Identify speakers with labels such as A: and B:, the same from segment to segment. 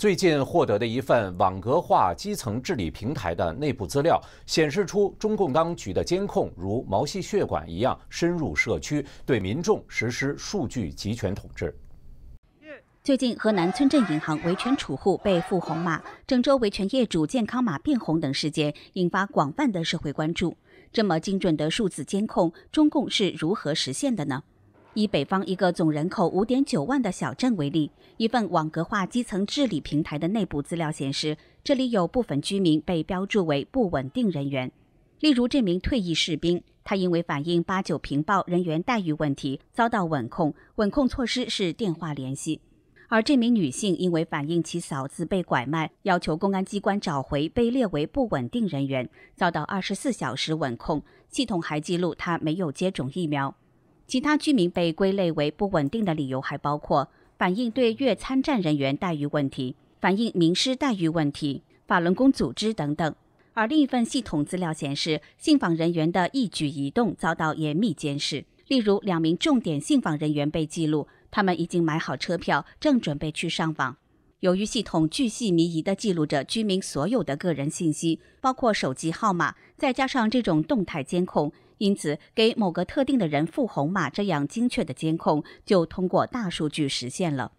A: 最近获得的一份网格化基层治理平台的内部资料，显示出中共当局的监控如毛细血管一样深入社区，对民众实施数据集权统治。
B: 最近，河南村镇银行维权储户被赋红码，郑州维权业主健康码变红等事件引发广泛的社会关注。这么精准的数字监控，中共是如何实现的呢？以北方一个总人口五点九万的小镇为例，一份网格化基层治理平台的内部资料显示，这里有部分居民被标注为不稳定人员。例如，这名退役士兵，他因为反映八九平报人员待遇问题遭到稳控，稳控措施是电话联系；而这名女性因为反映其嫂子被拐卖，要求公安机关找回，被列为不稳定人员，遭到二十四小时稳控。系统还记录她没有接种疫苗。其他居民被归类为不稳定的理由还包括反映对越参战人员待遇问题、反映民师待遇问题、法轮功组织等等。而另一份系统资料显示，信访人员的一举一动遭到严密监视。例如，两名重点信访人员被记录，他们已经买好车票，正准备去上访。由于系统巨细靡遗地记录着居民所有的个人信息，包括手机号码，再加上这种动态监控，因此给某个特定的人付红码，这样精确的监控就通过大数据实现了。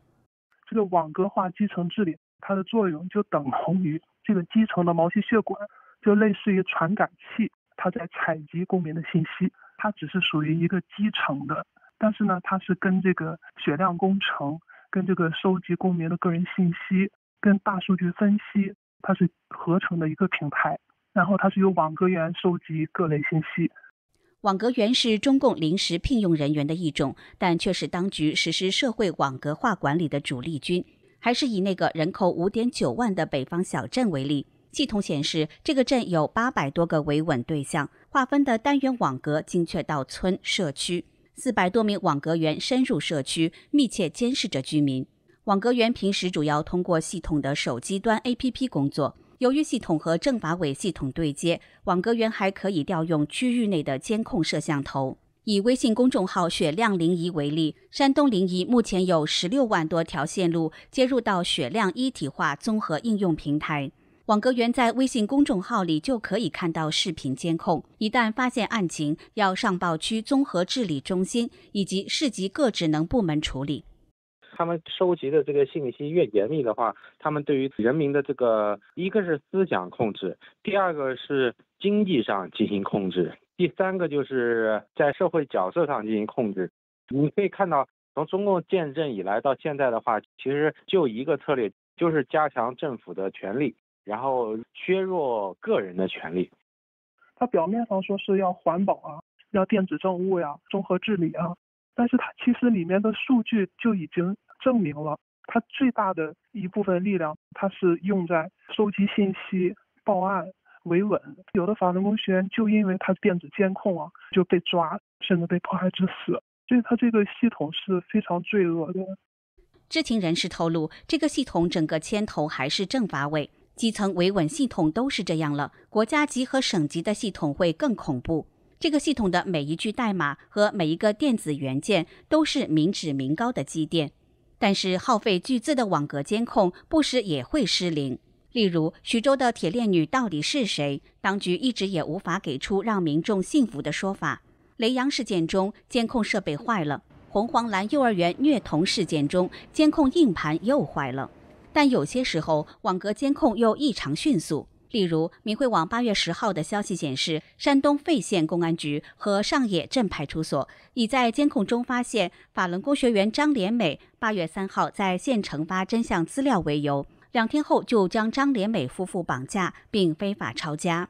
B: 这个网格化基层
C: 治理，它的作用就等同于这个基层的毛细血管，就类似于传感器，它在采集公民的信息，它只是属于一个基层的，但是呢，它是跟这个血量工程。跟这个收集公民的个人信息，跟大数据分析，它是合成的一个平台。然后，它是由网
B: 格员收集各类信息。网格员是中共临时聘用人员的一种，但却是当局实施社会网格化管理的主力军。还是以那个人口五点九万的北方小镇为例，系统显示这个镇有八百多个维稳对象，划分的单元网格精确到村、社区。四百多名网格员深入社区，密切监视着居民。网格员平时主要通过系统的手机端 APP 工作，由于系统和政法委系统对接，网格员还可以调用区域内的监控摄像头。以微信公众号“雪亮临沂”为例，山东临沂目前有十六万多条线路接入到“雪亮一体化综合应用平台”。网格员在微信公众号里就可以看到视频监控，一旦发现案情，要上报区综合治理中心以及市级各职能部门处理。
A: 他们收集的这个信息越严密的话，他们对于人民的这个，一个是思想控制，第二个是经济上进行控制，第三个就是在社会角色上进行控制。你可以看到，从中共建政以来到现在的话，其实就一个策略，就是加强政府的权力。然后削弱个人的权利，
C: 它表面上说是要环保啊，要电子政务呀，综合治理啊，但是它其实里面的数据就已经证明了，它最大的一部分力量，它是用在收集信息、报案、维稳。有的法轮功学员就因为他电子监控啊，就被抓，甚至被迫害致死。所以它这个系统是非常罪恶的。
B: 知情人士透露，这个系统整个牵头还是政法委。基层维稳系统都是这样了，国家级和省级的系统会更恐怖。这个系统的每一句代码和每一个电子元件都是民脂民膏的积淀，但是耗费巨资的网格监控不时也会失灵。例如徐州的铁链女到底是谁，当局一直也无法给出让民众信服的说法。雷阳事件中监控设备坏了，红黄蓝幼儿园虐童事件中监控硬盘又坏了。但有些时候，网格监控又异常迅速。例如，明慧网八月十号的消息显示，山东费县公安局和上野镇派出所已在监控中发现，法轮功学员张连美八月三号在县城发真相资料为由，两天后就将张连美夫妇绑架，并非法抄家。